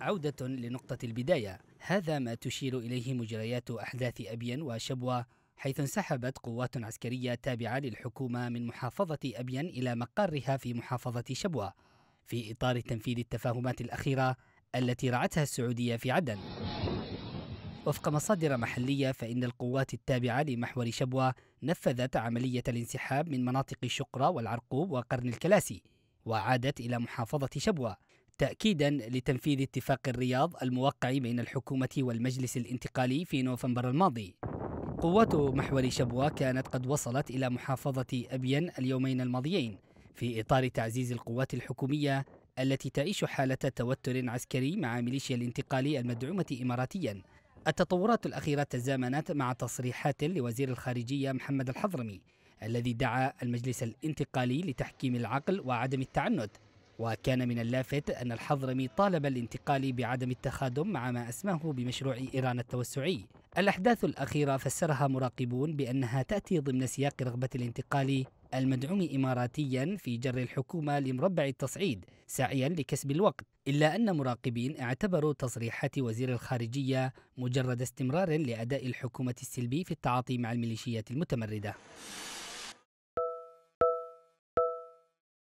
عودة لنقطة البداية هذا ما تشير إليه مجريات أحداث أبين وشبوة حيث انسحبت قوات عسكرية تابعة للحكومة من محافظة أبين إلى مقرها في محافظة شبوة في إطار تنفيذ التفاهمات الأخيرة التي رعتها السعودية في عدن وفق مصادر محلية فإن القوات التابعة لمحور شبوة نفذت عملية الانسحاب من مناطق شقرة والعرقوب وقرن الكلاسي وعادت إلى محافظة شبوة تأكيدا لتنفيذ اتفاق الرياض الموقع بين الحكومة والمجلس الانتقالي في نوفمبر الماضي قوات محور شبوة كانت قد وصلت إلى محافظة أبين اليومين الماضيين في إطار تعزيز القوات الحكومية التي تعيش حالة توتر عسكري مع ميليشيا الانتقالي المدعومة إماراتيا التطورات الأخيرة تزامنت مع تصريحات لوزير الخارجية محمد الحضرمي الذي دعا المجلس الانتقالي لتحكيم العقل وعدم التعنت وكان من اللافت أن الحضرمي طالب الانتقال بعدم التخادم مع ما أسماه بمشروع إيران التوسعي الأحداث الأخيرة فسرها مراقبون بأنها تأتي ضمن سياق رغبة الانتقال المدعوم إماراتيا في جر الحكومة لمربع التصعيد سعيا لكسب الوقت إلا أن مراقبين اعتبروا تصريحات وزير الخارجية مجرد استمرار لأداء الحكومة السلبي في التعاطي مع الميليشيات المتمردة